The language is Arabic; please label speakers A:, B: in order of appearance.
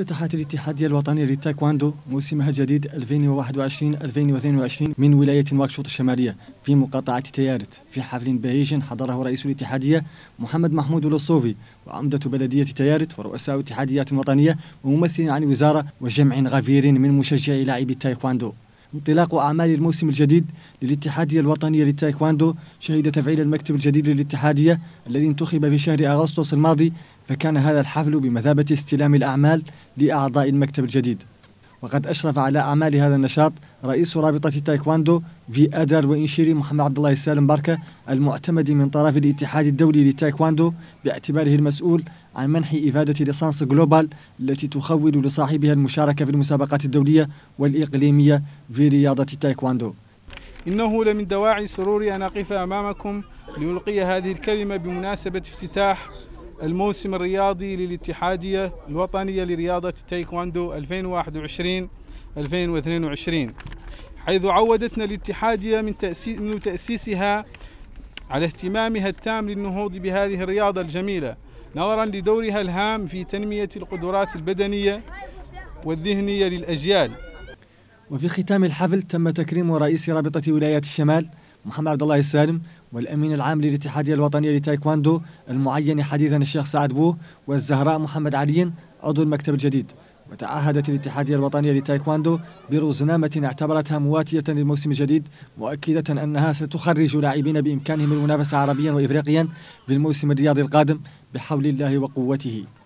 A: افتتحت الاتحادية الوطنية للتايكواندو موسمها الجديد 2021-2022 من ولاية نواكشوط الشمالية في مقاطعة تيارت في حفل بهيج حضره رئيس الاتحادية محمد محمود الصوفي وعمدة بلدية تيارت ورؤساء اتحاديات وطنية وممثلين عن الوزارة وجمع غفير من مشجعي لاعبي التايكواندو انطلاق أعمال الموسم الجديد للاتحادية الوطنية للتايكواندو شهد تفعيل المكتب الجديد للاتحادية الذي انتخب في شهر أغسطس الماضي فكان هذا الحفل بمثابة استلام الأعمال لأعضاء المكتب الجديد وقد أشرف على أعمال هذا النشاط رئيس رابطة تايكواندو في أدار وإنشيري محمد عبد الله السالم بركة المعتمد من طرف الاتحاد الدولي لتايكواندو باعتباره المسؤول عن منح إفادة ليسانس جلوبال التي تخول لصاحبها المشاركة في المسابقات الدولية والإقليمية في رياضة تايكواندو
B: إنه لمن دواعي سروري أن أقف أمامكم لألقي هذه الكلمة بمناسبة افتتاح الموسم الرياضي للاتحادية الوطنية لرياضة التايكواندو 2021-2022 حيث عودتنا الاتحادية من, من تأسيسها على اهتمامها التام للنهوض بهذه الرياضة الجميلة نظرا لدورها الهام في تنمية القدرات البدنية والذهنية للأجيال
A: وفي ختام الحفل تم تكريم رئيس رابطة ولايات الشمال محمد عبد الله السالم والأمين العام للاتحادية الوطنية لتايكواندو المعين حديثا الشيخ سعد بو والزهراء محمد علي عضو المكتب الجديد وتعهدت الاتحادية الوطنية لتايكواندو برزنامة اعتبرتها مواتية للموسم الجديد مؤكدة أنها ستخرج لاعبين بإمكانهم المنافسة عربيا وإفريقيا في الموسم الرياضي القادم بحول الله وقوته